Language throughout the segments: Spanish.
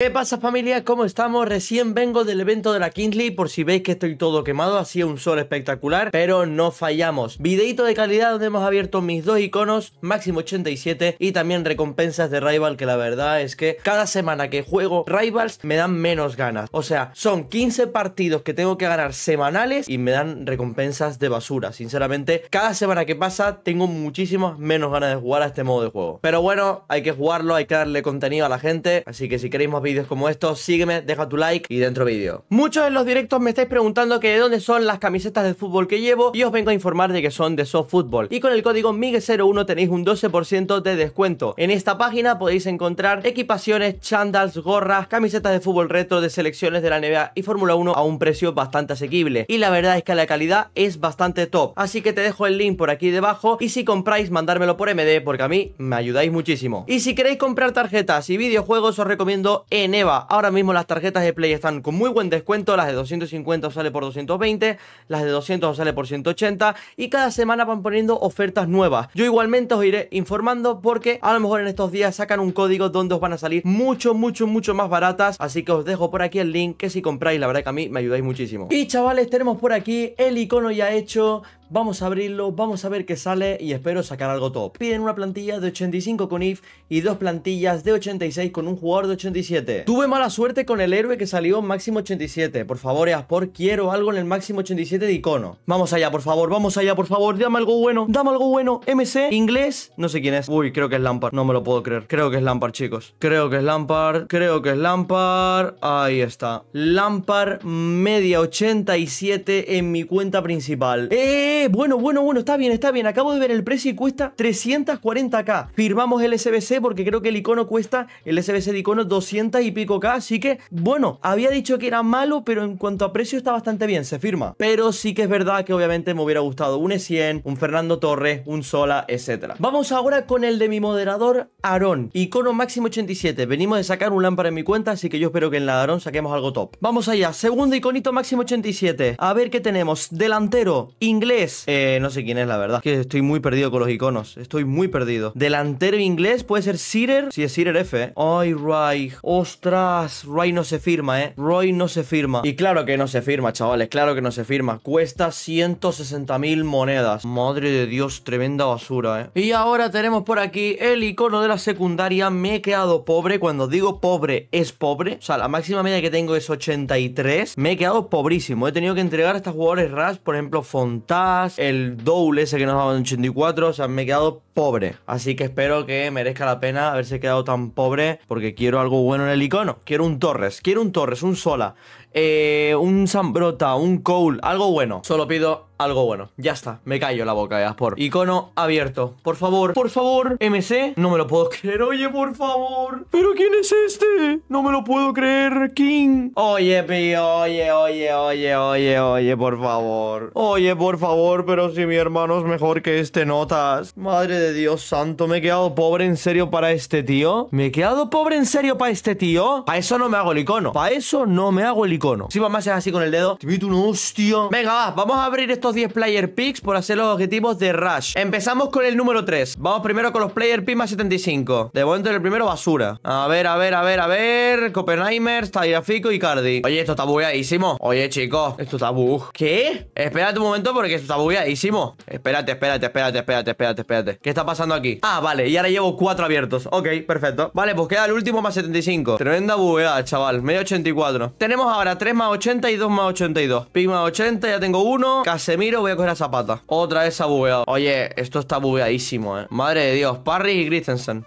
¿Qué pasa familia? ¿Cómo estamos? Recién vengo del evento de la Kingsley por si veis que estoy todo quemado, hacía un sol espectacular, pero no fallamos. Videito de calidad donde hemos abierto mis dos iconos, máximo 87 y también recompensas de Rival que la verdad es que cada semana que juego Rivals me dan menos ganas. O sea, son 15 partidos que tengo que ganar semanales y me dan recompensas de basura. Sinceramente, cada semana que pasa tengo muchísimas menos ganas de jugar a este modo de juego. Pero bueno, hay que jugarlo, hay que darle contenido a la gente, así que si queréis más vídeos como estos, sígueme, deja tu like y dentro vídeo. Muchos en los directos me estáis preguntando que de dónde son las camisetas de fútbol que llevo y os vengo a informar de que son de soft fútbol Y con el código mige 01 tenéis un 12% de descuento. En esta página podéis encontrar equipaciones, chandals, gorras, camisetas de fútbol retro de selecciones de la NBA y Fórmula 1 a un precio bastante asequible. Y la verdad es que la calidad es bastante top. Así que te dejo el link por aquí debajo y si compráis mandármelo por MD porque a mí me ayudáis muchísimo. Y si queréis comprar tarjetas y videojuegos os recomiendo en EVA. Ahora mismo las tarjetas de Play están con muy buen descuento, las de 250 sale por 220, las de 200 sale por 180 y cada semana van poniendo ofertas nuevas. Yo igualmente os iré informando porque a lo mejor en estos días sacan un código donde os van a salir mucho, mucho, mucho más baratas, así que os dejo por aquí el link que si compráis la verdad que a mí me ayudáis muchísimo. Y chavales, tenemos por aquí el icono ya hecho, Vamos a abrirlo, vamos a ver qué sale y espero sacar algo top. Piden una plantilla de 85 con IF y dos plantillas de 86 con un jugador de 87. Tuve mala suerte con el héroe que salió máximo 87. Por favor, Easport, quiero algo en el máximo 87 de icono. Vamos allá, por favor, vamos allá, por favor. Dame algo bueno, dame algo bueno. MC, inglés, no sé quién es. Uy, creo que es Lampard, no me lo puedo creer. Creo que es Lampard, chicos. Creo que es Lampard, creo que es Lampard. Ahí está. Lampard media 87 en mi cuenta principal. ¡Eh! bueno, bueno, bueno, está bien, está bien. Acabo de ver el precio y cuesta 340k. Firmamos el SBC porque creo que el icono cuesta, el SBC de icono, 200 y pico k. Así que, bueno, había dicho que era malo, pero en cuanto a precio está bastante bien, se firma. Pero sí que es verdad que obviamente me hubiera gustado un E100, un Fernando Torres, un Sola, etc. Vamos ahora con el de mi moderador, Aarón. Icono máximo 87. Venimos de sacar un lámpara en mi cuenta, así que yo espero que en la de saquemos algo top. Vamos allá, segundo iconito máximo 87. A ver qué tenemos. Delantero, inglés eh, no sé quién es, la verdad. Que estoy muy perdido con los iconos. Estoy muy perdido. Delantero inglés puede ser Sirer. Si es Sirer F, eh. Ay, Ostras. Roy no se firma, eh. Roy no se firma. Y claro que no se firma, chavales. Claro que no se firma. Cuesta 160.000 monedas. Madre de Dios, tremenda basura, eh. Y ahora tenemos por aquí el icono de la secundaria. Me he quedado pobre. Cuando digo pobre, es pobre. O sea, la máxima media que tengo es 83. Me he quedado pobrísimo. He tenido que entregar a estos jugadores RAS, por ejemplo, Fontal el doble ese que nos daban en 84, o sea, me he quedado pobre. Así que espero que merezca la pena haberse quedado tan pobre, porque quiero algo bueno en el icono. Quiero un Torres, quiero un Torres, un Sola eh, un Sambrota, un Cole algo bueno. Solo pido algo bueno. Ya está, me callo la boca ya, por icono abierto. Por favor, por favor, MC, no me lo puedo creer. Oye, por favor. ¿Pero quién es este? No me lo puedo creer, King. Oye, pío, oye, oye, oye, oye, oye, por favor. Oye, por favor, pero si mi hermano es mejor que este notas. Madre de Dios santo, me he quedado pobre en serio para este tío. ¿Me he quedado pobre en serio para este tío? Para eso no me hago el icono. Para eso no me hago el icono si Si más es así con el dedo, te meto un hostia. Venga, va, vamos a abrir estos 10 player picks por hacer los objetivos de Rush. Empezamos con el número 3. Vamos primero con los player picks más 75. De momento el primero, basura. A ver, a ver, a ver, a ver. Copenheimer, Tairafico y Cardi. Oye, esto está bugueadísimo. Oye, chicos, esto está bug. ¿Qué? Espérate un momento porque esto está bugueadísimo. Espérate, espérate, espérate, espérate, espérate, espérate. ¿Qué está pasando aquí? Ah, vale, y ahora llevo 4 abiertos. Ok, perfecto. Vale, pues queda el último más 75. Tremenda bugueada, chaval. Medio 84. Tenemos ahora 3 más 80 y 2 más 82. Pi más 80, ya tengo uno. Casemiro, voy a coger a Zapata. Otra vez ha bugueado. Oye, esto está bugueadísimo, eh. Madre de Dios, Parry y Christensen.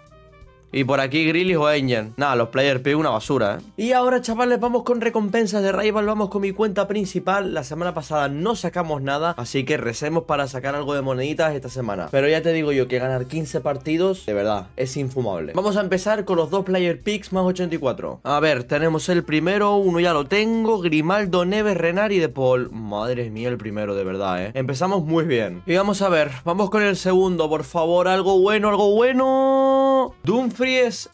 Y por aquí Grillis o engine Nada, los player picks una basura, ¿eh? Y ahora, chavales, vamos con recompensas de Rival. Vamos con mi cuenta principal. La semana pasada no sacamos nada, así que recemos para sacar algo de moneditas esta semana. Pero ya te digo yo que ganar 15 partidos, de verdad, es infumable. Vamos a empezar con los dos player picks más 84. A ver, tenemos el primero, uno ya lo tengo. Grimaldo, Neves, Renari de Paul. Madre mía, el primero, de verdad, ¿eh? Empezamos muy bien. Y vamos a ver, vamos con el segundo, por favor. Algo bueno, algo bueno. Dumfries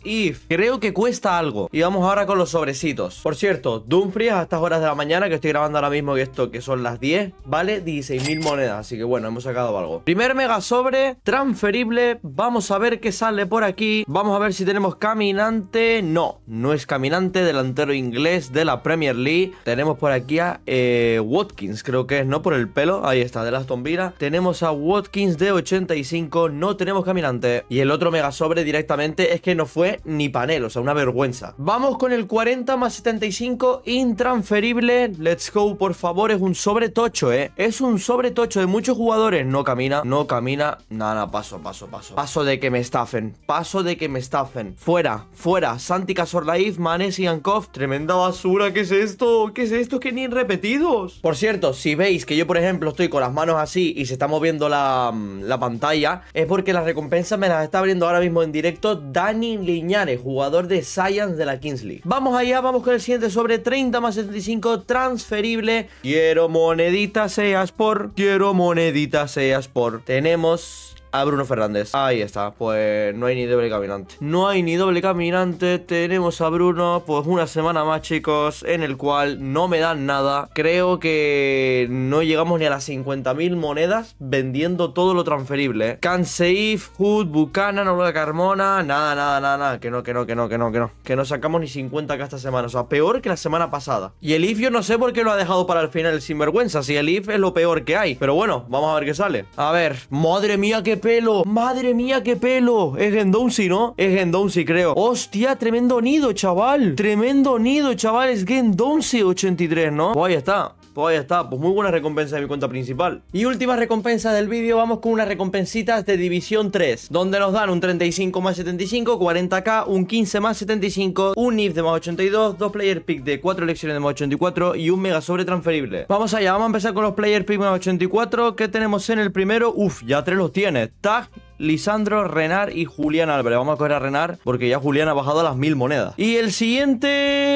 Creo que cuesta algo. Y vamos ahora con los sobrecitos. Por cierto, Dumfries a estas horas de la mañana, que estoy grabando ahora mismo y esto, que son las 10, vale 16.000 monedas. Así que bueno, hemos sacado algo. Primer mega sobre, transferible. Vamos a ver qué sale por aquí. Vamos a ver si tenemos caminante. No, no es caminante, delantero inglés de la Premier League. Tenemos por aquí a eh, Watkins, creo que es, ¿no? Por el pelo. Ahí está, de las tombinas. Tenemos a Watkins de 85. No tenemos caminante. Y el otro mega sobre directamente es que no fue ni panel, o sea, una vergüenza. Vamos con el 40 más 75, intransferible. Let's go, por favor, es un sobretocho, ¿eh? Es un sobretocho de muchos jugadores. No camina, no camina. Nada, paso, paso, paso. Paso de que me estafen, paso de que me estafen. Fuera, fuera. Santi Casorlaif, Manes y Ankov. Tremenda basura, ¿qué es esto? ¿Qué es esto? Que ni repetidos. Por cierto, si veis que yo, por ejemplo, estoy con las manos así y se está moviendo la, mm, la pantalla, es porque la recompensa me la está abriendo ahora mismo en directo da Dani Liñares, jugador de Science de la Kings League. Vamos allá, vamos con el siguiente sobre 30 más 75, transferible. Quiero moneditas seas por. Quiero moneditas seas por. Tenemos a Bruno Fernández. Ahí está, pues no hay ni doble caminante. No hay ni doble caminante, tenemos a Bruno, pues una semana más chicos, en el cual no me dan nada. Creo que no llegamos ni a las 50.000 monedas vendiendo todo lo transferible. ¿eh? Canseif, Hood, Bucana, de Carmona, nada, nada, nada, que no, que no, que no, que no, que no. Que no sacamos ni 50k esta semana, o sea, peor que la semana pasada. Y el IF yo no sé por qué lo ha dejado para el final sin sinvergüenza, si el IF es lo peor que hay. Pero bueno, vamos a ver qué sale. A ver, madre mía, qué pelo! ¡Madre mía, qué pelo! Es si ¿no? Es si creo. ¡Hostia, tremendo nido, chaval! ¡Tremendo nido, chaval! Es Gendonzi 83, ¿no? Vaya pues ahí está. Pues ahí está, pues muy buena recompensa de mi cuenta principal. Y última recompensa del vídeo, vamos con unas recompensitas de División 3, donde nos dan un 35 más 75, 40k, un 15 más 75, un IF de más 82, dos player pick de 4 elecciones de más 84 y un mega sobre transferible. Vamos allá, vamos a empezar con los player pick más 84, que tenemos en el primero, Uf, ya tres los tiene, tag, Lisandro, Renar y Julián Álvarez. Vamos a coger a Renar porque ya Julián ha bajado a las mil monedas. Y el siguiente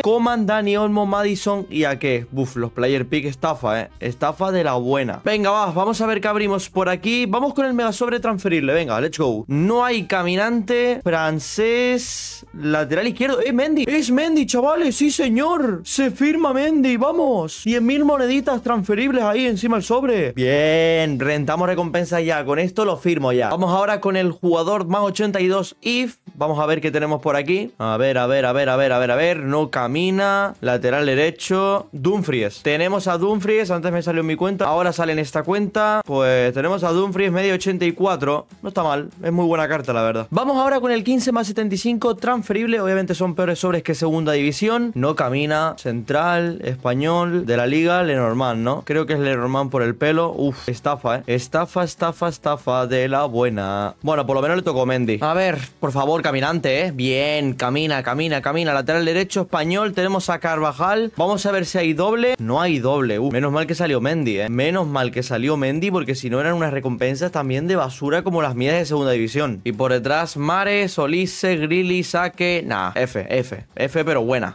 Coman, Dani Olmo, Madison y a qué. Buf, los player pick estafa, ¿eh? Estafa de la buena. Venga, va, vamos a ver qué abrimos por aquí. Vamos con el mega sobre transferible, venga, let's go. No hay caminante, francés, lateral izquierdo. ¡Eh, Mendy! ¡Es Mendy, chavales! ¡Sí, señor! ¡Se firma Mendy! ¡Vamos! 100.000 moneditas transferibles ahí encima del sobre. Bien, rentamos recompensa ya. Con esto lo firmo ya. Vamos ahora con el jugador más 82 if. Vamos a ver qué tenemos por aquí. A ver, a ver, a ver, a ver, a ver, a ver. No cambia Camina, lateral derecho, Dumfries. Tenemos a Dumfries, antes me salió en mi cuenta, ahora sale en esta cuenta. Pues tenemos a Dumfries, medio 84. No está mal, es muy buena carta, la verdad. Vamos ahora con el 15 más 75, transferible. Obviamente son peores sobres que segunda división. No camina, central, español, de la liga, Lenormand, ¿no? Creo que es Lenormand por el pelo. Uf, estafa, ¿eh? Estafa, estafa, estafa de la buena. Bueno, por lo menos le tocó Mendy. A ver, por favor, caminante, ¿eh? Bien, camina, camina, camina. Lateral derecho, español tenemos a Carvajal. Vamos a ver si hay doble. No hay doble. menos mal que salió Mendy, eh. Menos mal que salió Mendy porque si no eran unas recompensas también de basura como las mías de segunda división. Y por detrás Mare, Solice Grilly, Saque... Nah, F, F. F pero buena.